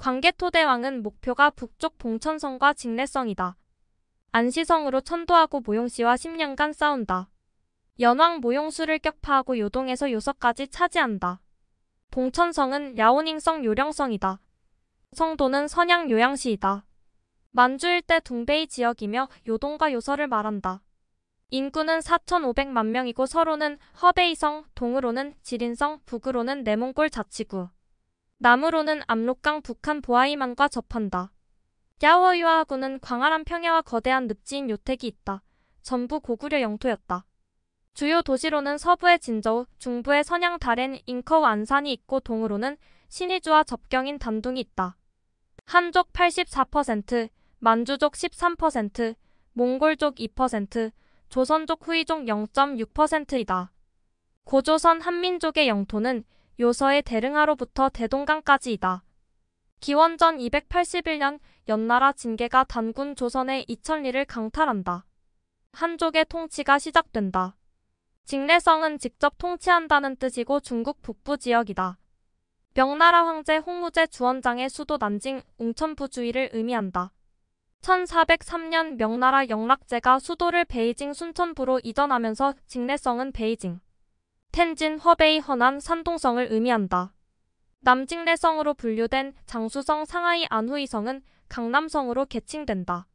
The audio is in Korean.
광개토대왕은 목표가 북쪽 봉천성과 직례성이다 안시성으로 천도하고 모용씨와 10년간 싸운다. 연왕 모용수를 격파하고 요동에서 요서까지 차지한다. 봉천성은 야오닝성 요령성이다. 성도는 선양 요양시이다. 만주 일대 둥베이 지역이며 요동과 요서를 말한다. 인구는 4,500만 명이고 서로는 허베이성, 동으로는 지린성, 북으로는 내몽골 자치구. 남으로는 압록강 북한 보아이만과 접한다. 야워유아하고 광활한 평야와 거대한 늪지인 요택이 있다. 전부 고구려 영토였다. 주요 도시로는 서부의 진저우, 중부의 선양 다렌, 잉커우 안산이 있고 동으로는 신의주와 접경인 단둥이 있다. 한족 84%, 만주족 13%, 몽골족 2%, 조선족 후이족 0.6%이다. 고조선 한민족의 영토는 요서의 대릉하로부터 대동강까지이다. 기원전 281년 연나라 징계가 단군 조선의 이천리를 강탈한다. 한족의 통치가 시작된다. 직례성은 직접 통치한다는 뜻이고 중국 북부 지역이다. 명나라 황제 홍무제 주원장의 수도 난징 웅천부 주위를 의미한다. 1403년 명나라 영락제가 수도를 베이징 순천부로 이전하면서 직례성은 베이징, 텐진, 허베이, 허남, 산동성을 의미한다. 남직내성으로 분류된 장수성, 상하이, 안후이성은 강남성으로 계칭된다.